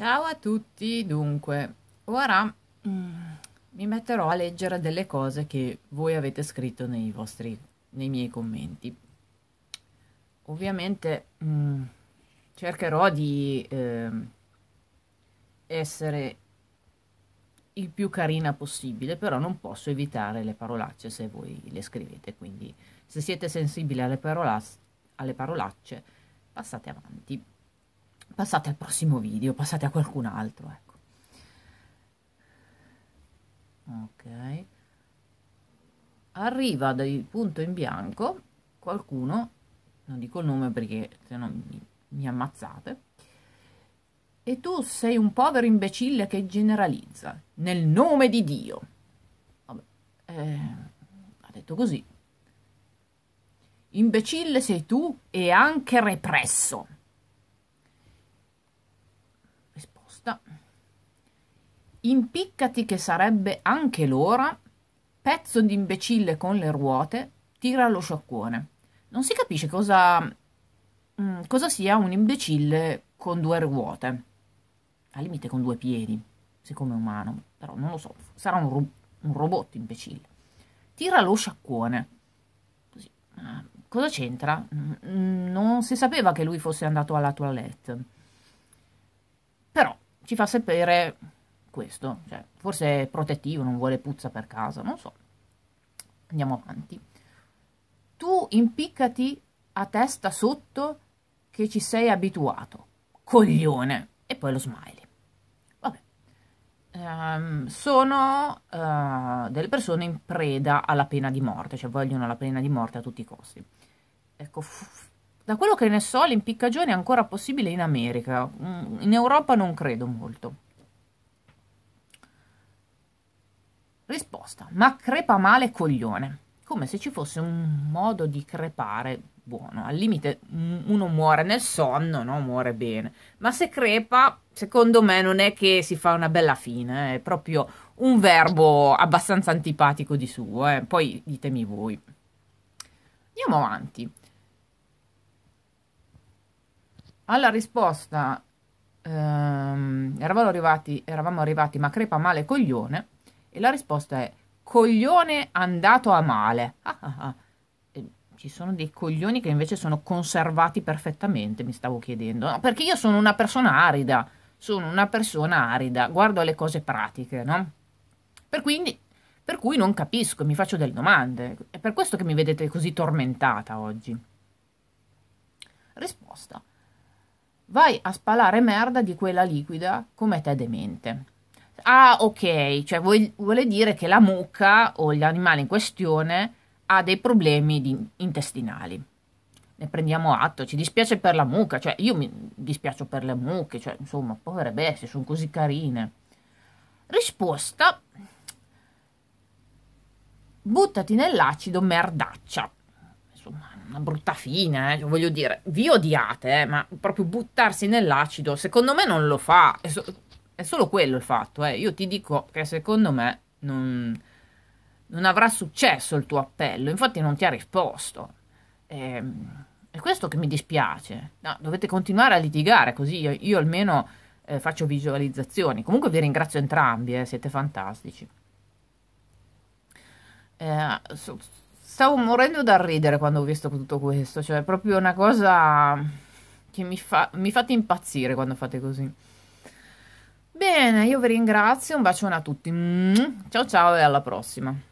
Ciao a tutti, dunque, ora mm, mi metterò a leggere delle cose che voi avete scritto nei, vostri, nei miei commenti. Ovviamente mm, cercherò di eh, essere il più carina possibile, però non posso evitare le parolacce se voi le scrivete, quindi se siete sensibili alle, parola alle parolacce passate avanti passate al prossimo video, passate a qualcun altro, ecco. Ok. Arriva dal punto in bianco qualcuno, non dico il nome perché se no mi, mi ammazzate, e tu sei un povero imbecille che generalizza, nel nome di Dio. Vabbè, eh, ha detto così. Imbecille sei tu e anche represso. Impiccati che sarebbe anche l'ora, pezzo di imbecille con le ruote, tira lo sciacquone. Non si capisce cosa, mh, mm, cosa sia un imbecille con due ruote, al limite con due piedi, siccome è umano, però non lo so, sarà un, ro un robot imbecille. Tira lo sciacquone. Così. Ah, cosa c'entra? Mm, non si sapeva che lui fosse andato alla toilette. Però ci fa sapere questo? Cioè, forse è protettivo, non vuole puzza per casa, non so. Andiamo avanti. Tu impiccati a testa sotto che ci sei abituato. Coglione! E poi lo smiley. Vabbè. Ehm, sono eh, delle persone in preda alla pena di morte, cioè vogliono la pena di morte a tutti i costi. Ecco, da quello che ne so, l'impiccagione è ancora possibile in America. Mm, in Europa non credo molto. Risposta, ma crepa male coglione, come se ci fosse un modo di crepare buono, al limite uno muore nel sonno, no? muore bene, ma se crepa secondo me non è che si fa una bella fine, eh. è proprio un verbo abbastanza antipatico di suo, eh? poi ditemi voi. Andiamo avanti. Alla risposta ehm, eravamo, arrivati, eravamo arrivati ma crepa male coglione e la risposta è coglione andato a male. Ah, ah, ah. Ci sono dei coglioni che invece sono conservati perfettamente, mi stavo chiedendo. No, perché io sono una persona arida, sono una persona arida, guardo le cose pratiche, no? Per, quindi, per cui non capisco, mi faccio delle domande. È per questo che mi vedete così tormentata oggi. Risposta. Vai a spalare merda di quella liquida come te demente. Ah, ok, cioè vuol, vuole dire che la mucca o l'animale in questione ha dei problemi di, intestinali. Ne prendiamo atto, ci dispiace per la mucca, cioè io mi dispiacio per le mucche, cioè insomma, povere bestie, sono così carine. Risposta: buttati nell'acido merdaccia. Insomma, una brutta fine, eh? voglio dire, vi odiate, eh? ma proprio buttarsi nell'acido, secondo me non lo fa. È solo quello il fatto, eh. Io ti dico che secondo me non, non avrà successo il tuo appello, infatti non ti ha risposto. E, ehm, è questo che mi dispiace. No, dovete continuare a litigare così io, io almeno eh, faccio visualizzazioni. Comunque vi ringrazio entrambi, eh, siete fantastici. Eh, so, stavo morendo dal ridere quando ho visto tutto questo, cioè è proprio una cosa che mi, fa, mi fate impazzire quando fate così. Bene, io vi ringrazio, un bacione a tutti. Mm. Ciao ciao e alla prossima.